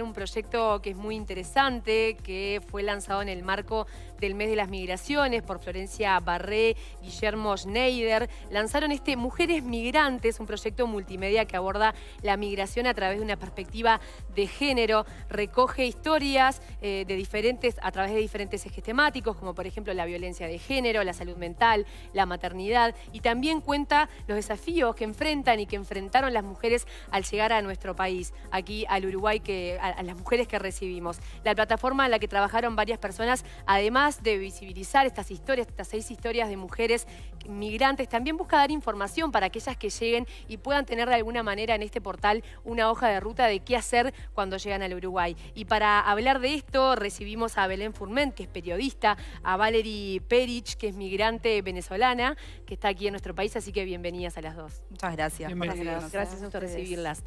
un proyecto que es muy interesante, que fue lanzado en el marco del mes de las migraciones por Florencia Barré, Guillermo Schneider. Lanzaron este Mujeres Migrantes, un proyecto multimedia que aborda la migración a través de una perspectiva de género. Recoge historias eh, de diferentes, a través de diferentes ejes temáticos, como por ejemplo la violencia de género, la salud mental, la maternidad, y también cuenta los desafíos que enfrentan y que enfrentaron las mujeres al llegar a nuestro país, aquí al Uruguay que a, las mujeres que recibimos. La plataforma en la que trabajaron varias personas, además de visibilizar estas historias, estas seis historias de mujeres migrantes, también busca dar información para aquellas que lleguen y puedan tener de alguna manera en este portal una hoja de ruta de qué hacer cuando llegan al Uruguay. Y para hablar de esto recibimos a Belén Furment, que es periodista, a Valerie Perich, que es migrante venezolana, que está aquí en nuestro país, así que bienvenidas a las dos. Muchas gracias. Gracias, gracias a ustedes. Por recibirlas.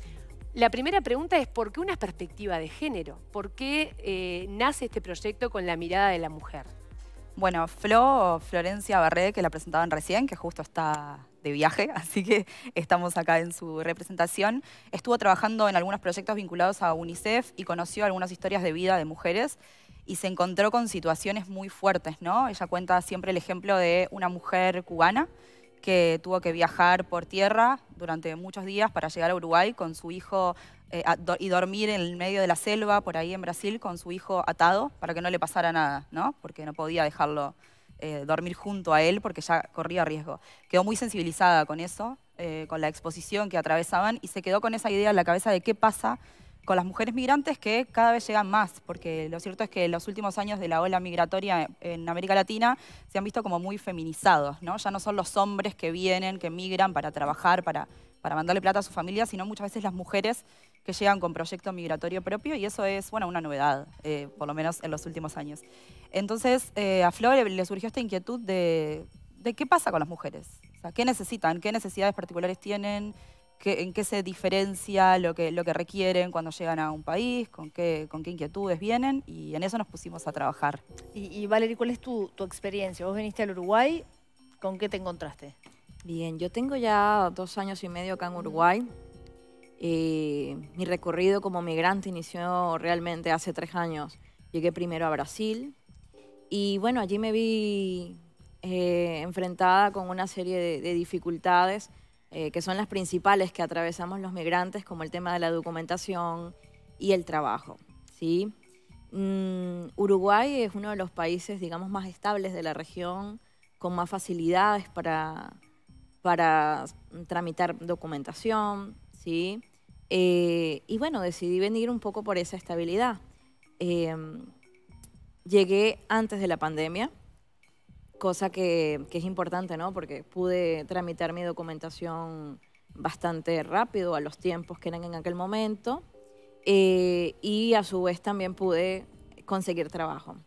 La primera pregunta es ¿por qué una perspectiva de género? ¿Por qué eh, nace este proyecto con la mirada de la mujer? Bueno, Flo, Florencia Barré, que la presentaban recién, que justo está de viaje, así que estamos acá en su representación, estuvo trabajando en algunos proyectos vinculados a UNICEF y conoció algunas historias de vida de mujeres y se encontró con situaciones muy fuertes, ¿no? Ella cuenta siempre el ejemplo de una mujer cubana que tuvo que viajar por tierra durante muchos días para llegar a Uruguay con su hijo eh, y dormir en el medio de la selva, por ahí en Brasil, con su hijo atado para que no le pasara nada, ¿no? Porque no podía dejarlo eh, dormir junto a él porque ya corría riesgo. Quedó muy sensibilizada con eso, eh, con la exposición que atravesaban y se quedó con esa idea en la cabeza de qué pasa con las mujeres migrantes que cada vez llegan más, porque lo cierto es que los últimos años de la ola migratoria en América Latina se han visto como muy feminizados, ¿no? Ya no son los hombres que vienen, que migran para trabajar, para, para mandarle plata a su familia, sino muchas veces las mujeres que llegan con proyecto migratorio propio y eso es, bueno, una novedad, eh, por lo menos en los últimos años. Entonces, eh, a Flor le, surgió esta inquietud de, qué pasa con las mujeres, qué necesitan, qué necesidades particulares tienen, en qué se diferencia lo que, lo que requieren cuando llegan a un país, con qué, con qué inquietudes vienen y en eso nos pusimos a trabajar. Y, y Valerie, ¿cuál es tu, tu experiencia? Vos viniste al Uruguay, ¿con qué te encontraste? Bien, yo tengo ya dos años y medio acá en Uruguay. Eh, mi recorrido como migrante inició realmente hace tres años. Llegué primero a Brasil y bueno, allí me vi eh, enfrentada con una serie de dificultades eh, que son las principales que atravesamos los migrantes, como el tema de la documentación y el trabajo. ¿sí? Mm, Uruguay es uno de los países, digamos, más estables de la región, con más facilidades para, para tramitar documentación, ¿sí? Eh, y bueno, decidí venir un poco por esa estabilidad. Eh, llegué antes de la pandemia, cosa que, es importante, ¿no? Porque pude tramitar mi documentación bastante rápido a los tiempos que eran en aquel momento eh, y a su vez también pude conseguir trabajo.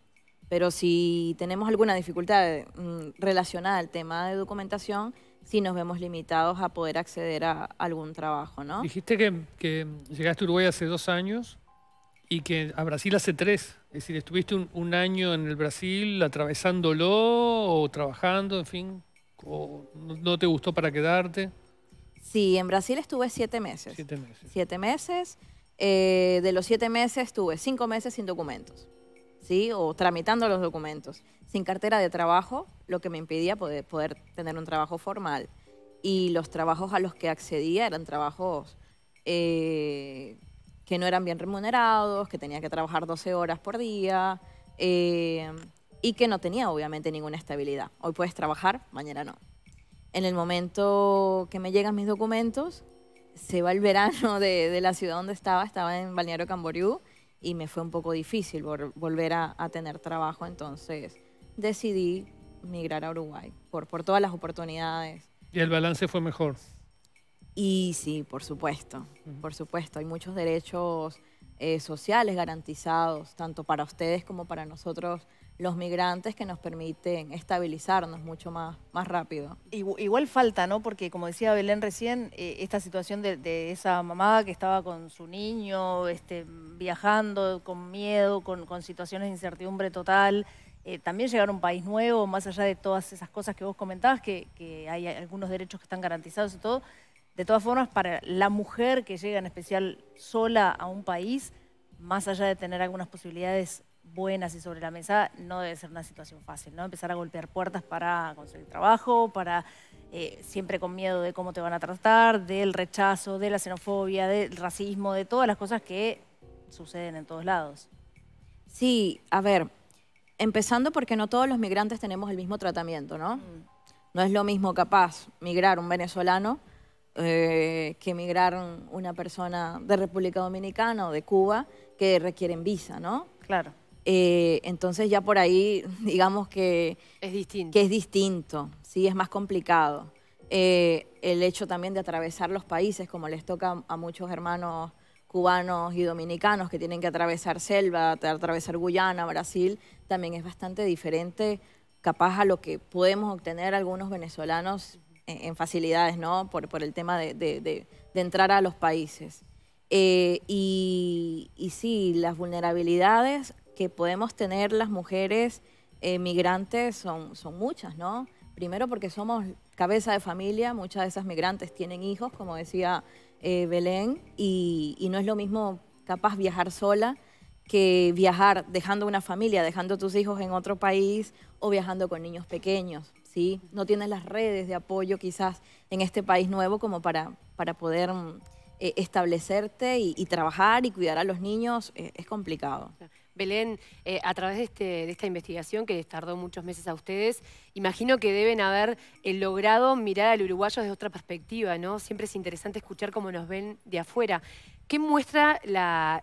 Pero si tenemos alguna dificultad mm, relacionada al tema de documentación, sí nos vemos limitados a poder acceder a algún trabajo, ¿no? Dijiste que, que llegaste a Uruguay hace dos años y que a Brasil hace tres. Es decir, ¿estuviste un, año en el Brasil atravesándolo o trabajando, en fin? ¿O no, te gustó para quedarte? Sí, en Brasil estuve siete meses. Siete meses. Siete meses. Eh, de los siete meses estuve cinco meses sin documentos, ¿sí? O tramitando los documentos, sin cartera de trabajo, lo que me impedía poder, poder tener un trabajo formal. Y los trabajos a los que accedía eran trabajos eh, que no eran bien remunerados, que tenía que trabajar 12 horas por día eh, y que no tenía obviamente ninguna estabilidad. Hoy puedes trabajar, mañana no. En el momento que me llegan mis documentos, se va el verano de, la ciudad donde estaba, estaba en Balneario Camboriú y me fue un poco difícil volver a, tener trabajo, entonces decidí migrar a Uruguay por, por todas las oportunidades. ¿Y el balance fue mejor? Y sí, por supuesto, por supuesto, hay muchos derechos eh, sociales garantizados, tanto para ustedes como para nosotros los migrantes que nos permiten estabilizarnos mucho más, más rápido. Igual, falta, ¿no? Porque como decía Belén recién, eh, esta situación de, esa mamá que estaba con su niño, este, viajando con miedo, con, situaciones de incertidumbre total, eh, también llegar a un país nuevo, más allá de todas esas cosas que vos comentabas, que, que hay algunos derechos que están garantizados y todo, de todas formas, para la mujer que llega en especial sola a un país, más allá de tener algunas posibilidades buenas y sobre la mesa, no debe ser una situación fácil, ¿no? Empezar a golpear puertas para conseguir trabajo, para eh, siempre con miedo de cómo te van a tratar, del rechazo, de la xenofobia, del racismo, de todas las cosas que suceden en todos lados. Sí, a ver, empezando porque no todos los migrantes tenemos el mismo tratamiento, ¿no? Mm. No es lo mismo capaz migrar un venezolano eh, que emigraron una persona de República Dominicana o de Cuba que requieren visa, ¿no? Claro. Eh, entonces ya por ahí, digamos que... Es distinto. Que es distinto, sí, es más complicado. Eh, el hecho también de atravesar los países, como les toca a muchos hermanos cubanos y dominicanos que tienen que atravesar selva, atravesar Guyana, Brasil, también es bastante diferente capaz a lo que podemos obtener algunos venezolanos en facilidades, ¿no? Por, el tema de, entrar a los países. Eh, y, sí, las vulnerabilidades que podemos tener las mujeres eh, migrantes son, son muchas, ¿no? Primero porque somos cabeza de familia, muchas de esas migrantes tienen hijos, como decía eh, Belén, y no es lo mismo capaz viajar sola que viajar dejando una familia, dejando tus hijos en otro país o viajando con niños pequeños. No tienes las redes de apoyo quizás en este país nuevo como para, para poder mm, eh, establecerte y, trabajar y cuidar a los niños, eh, es complicado. Belén, eh, a través este, de, esta investigación que les tardó muchos meses a ustedes, imagino que deben haber logrado mirar al uruguayo desde otra perspectiva, ¿no? Siempre es interesante escuchar cómo nos ven de afuera. ¿Qué muestra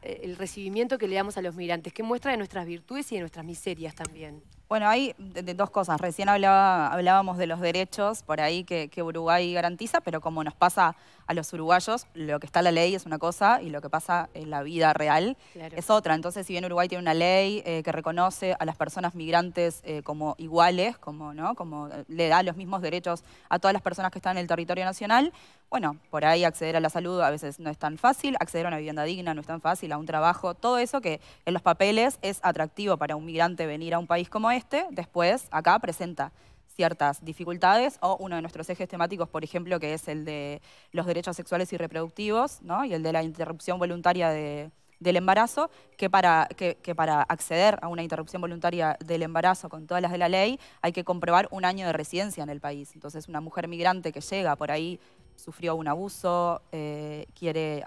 el recibimiento que le damos a los migrantes? ¿Qué muestra de nuestras virtudes y de nuestras miserias también? Bueno, hay dos cosas. Recién hablábamos de los derechos por ahí que, Uruguay garantiza, pero como nos pasa a los uruguayos, lo que está en la ley es una cosa y lo que pasa en la vida real es otra. Entonces, si bien Uruguay tiene una ley eh, que reconoce a las personas migrantes eh, como iguales, como, ¿no? como eh, le da los mismos derechos a todas las personas que están en el territorio nacional, bueno, por ahí acceder a la salud a veces no es tan fácil, acceder a una vivienda digna no es tan fácil, a un trabajo, todo eso que en los papeles es atractivo para un migrante venir a un país como este este, después acá presenta ciertas dificultades o uno de nuestros ejes temáticos, por ejemplo, que es el de los derechos sexuales y reproductivos ¿no? y el de la interrupción voluntaria del embarazo, que para, para acceder a una interrupción voluntaria del embarazo con todas las de la ley hay que comprobar un año de residencia en el país. Entonces una mujer migrante que llega por ahí, sufrió un abuso, eh, quiere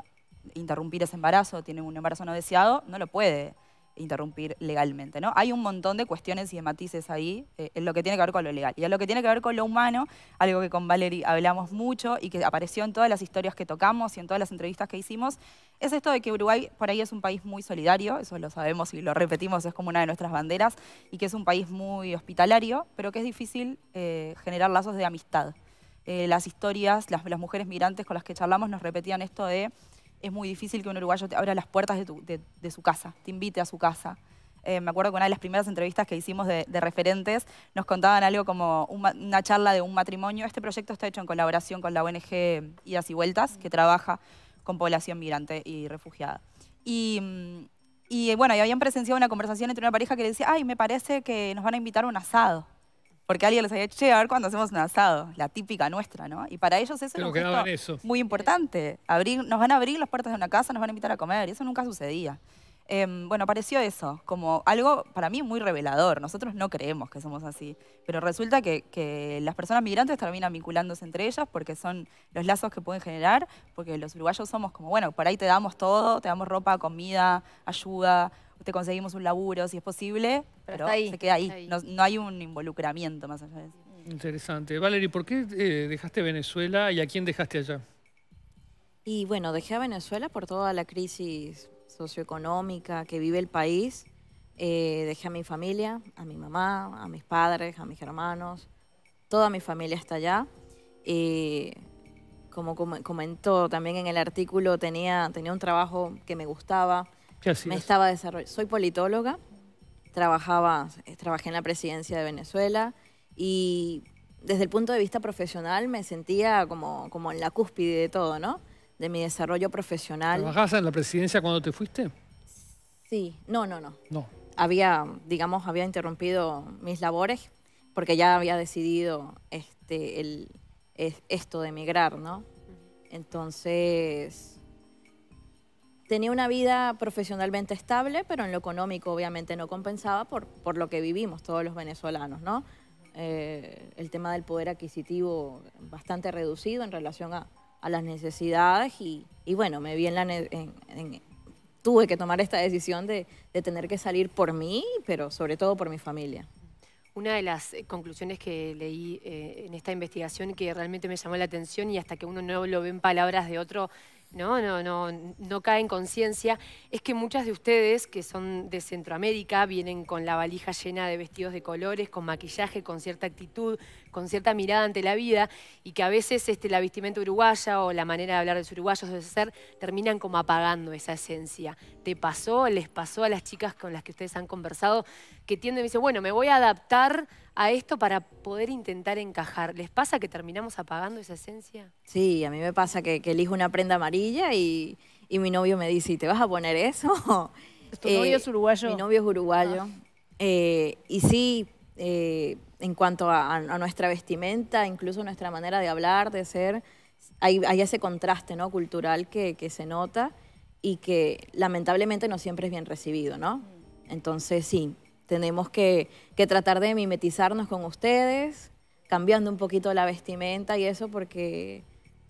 interrumpir ese embarazo, tiene un embarazo no deseado, no lo puede interrumpir legalmente. ¿no? Hay un montón de cuestiones y de matices ahí eh, en lo que tiene que ver con lo legal. Y en lo que tiene que ver con lo humano, algo que con Valerie hablamos mucho y que apareció en todas las historias que tocamos y en todas las entrevistas que hicimos, es esto de que Uruguay por ahí es un país muy solidario, eso lo sabemos y lo repetimos, es como una de nuestras banderas, y que es un país muy hospitalario, pero que es difícil eh, generar lazos de amistad. Eh, las historias, las mujeres migrantes con las que charlamos nos repetían esto de es muy difícil que un uruguayo te abra las puertas de, su casa, te invite a su casa. Eh, me acuerdo que una de las primeras entrevistas que hicimos de, referentes nos contaban algo como una charla de un matrimonio. Este proyecto está hecho en colaboración con la ONG Idas y Vueltas, que trabaja con población migrante y refugiada. Mm, y, bueno, y habían presenciado una conversación entre una pareja que le decía, ay, me parece que nos van a invitar a un asado porque alguien les había che, a ver cuándo hacemos un asado, la típica nuestra, ¿no? Y para ellos eso es muy importante. Abrir, nos van a abrir las puertas de una casa, nos van a invitar a comer, y eso nunca sucedía. Em, bueno, apareció eso, como algo para mí muy revelador. Nosotros no creemos que somos así, pero resulta que, que, las personas migrantes terminan vinculándose entre ellas porque son los lazos que pueden generar, porque los uruguayos somos como, bueno, por ahí te damos todo, te damos ropa, comida, ayuda, te conseguimos un laburo si es posible, pero, se queda ahí. No, hay un involucramiento más allá de eso. Interesante. Valerie, ¿por qué eh, dejaste Venezuela y a quién dejaste allá? Y bueno, dejé a Venezuela por toda la crisis socioeconómica que vive el país. Eh, dejé a mi familia, a mi mamá, a mis padres, a mis hermanos. Toda mi familia está allá. Eh, como comentó también en el artículo, tenía, tenía un trabajo que me gustaba, estaba desarrollando. Soy politóloga, trabajaba, eh, trabajé en la presidencia de Venezuela y desde el punto de vista profesional me sentía como, como en la cúspide de todo, ¿no? De mi desarrollo profesional. ¿Trabajabas en la presidencia cuando te fuiste? Sí, no, no, no. No. Había, digamos, había interrumpido mis labores porque ya había decidido este, el, esto de emigrar, ¿no? Entonces, tenía una vida profesionalmente estable, pero en lo económico obviamente no compensaba por, por lo que vivimos todos los venezolanos, ¿no? Eh, el tema del poder adquisitivo bastante reducido en relación a, las necesidades y, bueno, me vi en la... tuve que tomar esta decisión de, tener que salir por mí, pero sobre todo por mi familia. Una de las eh, conclusiones que leí eh, en esta investigación que realmente me llamó la atención y hasta que uno no lo ve en palabras de otro, no, no, no, no cae en conciencia, es que muchas de ustedes que son de Centroamérica vienen con la valija llena de vestidos de colores, con maquillaje, con cierta actitud, con cierta mirada ante la vida y que a veces este, la vestimenta uruguaya o la manera de hablar de los uruguayos de ser terminan como apagando esa esencia. ¿Te pasó, les pasó a las chicas con las que ustedes han conversado que tienden y dicen, bueno, me voy a adaptar a esto para poder intentar encajar. ¿Les pasa que terminamos apagando esa esencia? Sí, a mí me pasa que, elijo una prenda amarilla y, mi novio me dice, ¿y te vas a poner eso? ¿Tu novio eh, es uruguayo? Mi novio es uruguayo. Ah. Eh, y sí, eh, en cuanto a, nuestra vestimenta, incluso nuestra manera de hablar, de ser, hay, ese contraste ¿no? cultural que, que, se nota y que lamentablemente no siempre es bien recibido, ¿no? Entonces, sí, tenemos que, que, tratar de mimetizarnos con ustedes, cambiando un poquito la vestimenta y eso porque,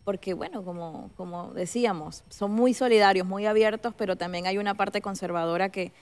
porque bueno, como, como decíamos, son muy solidarios, muy abiertos, pero también hay una parte conservadora que,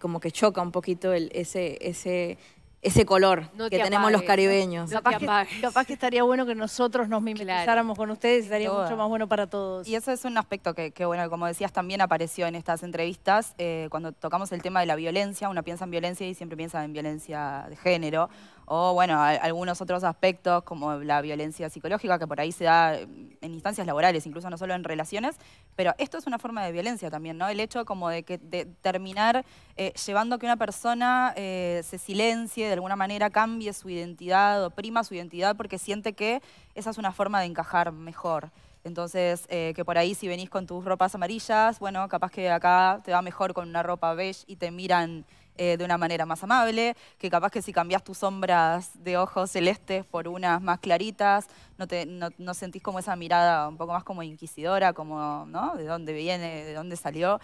como que choca un poquito el, ese, ese, ese color que tenemos los caribeños. Lo capaz, que, que, estaría bueno que nosotros nos mimetizáramos con ustedes, estaría mucho más bueno para todos. Y ese es un aspecto que, bueno, como decías, también apareció en estas entrevistas. Eh, cuando tocamos el tema de la violencia, uno piensa en violencia y siempre piensa en violencia de género. O, bueno, algunos otros aspectos como la violencia psicológica, que por ahí se da en instancias laborales, incluso no solo en relaciones. Pero esto es una forma de violencia también, ¿no? El hecho como de, que, terminar eh, llevando que una persona eh, se silencie, de alguna manera cambie su identidad, o prima su identidad, porque siente que esa es una forma de encajar mejor. Entonces, eh, que por ahí si venís con tus ropas amarillas, bueno, capaz que acá te va mejor con una ropa beige y te miran eh, de una manera más amable, que capaz que si cambias tus sombras de ojos celestes por unas más claritas, no, te, sentís como esa mirada un poco más como inquisidora, como, ¿no? ¿De dónde viene? ¿De dónde salió?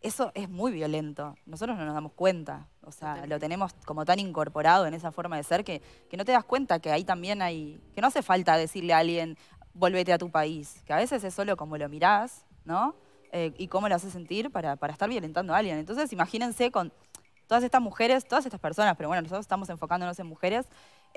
eso es muy violento. Nosotros no nos damos cuenta. O sea, lo tenemos como tan incorporado en esa forma de ser que, no te das cuenta que ahí también hay. que no hace falta decirle a alguien, volvete a tu país. Que a veces es solo como lo mirás, ¿no? Eh, y cómo lo hace sentir para, para, estar violentando a alguien. Entonces, imagínense con todas estas mujeres, todas estas personas, pero bueno, nosotros estamos enfocándonos en mujeres,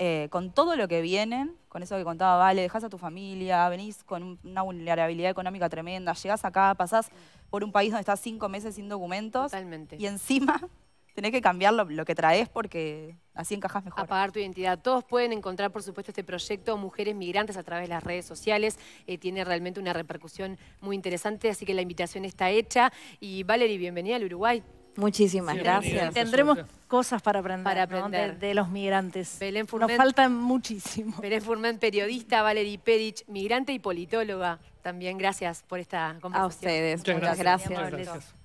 eh, con todo lo que vienen, con eso que contaba Vale, dejas a tu familia, venís con una vulnerabilidad económica tremenda, llegás acá, pasás por un país donde estás cinco meses sin documentos. Y encima tenés que cambiar lo, que traes porque así encajas mejor. Apagar tu identidad. Todos pueden encontrar, por supuesto, este proyecto Mujeres Migrantes a través de las redes sociales. Eh, tiene realmente una repercusión muy interesante, así que la invitación está hecha. Y Valerie, bienvenida al Uruguay. Muchísimas gracias. Tendremos cosas para aprender, De, los migrantes. Nos faltan muchísimo. Belén periodista, Valerie Perich, migrante y politóloga. También gracias por esta conversación. A ustedes. Muchas gracias.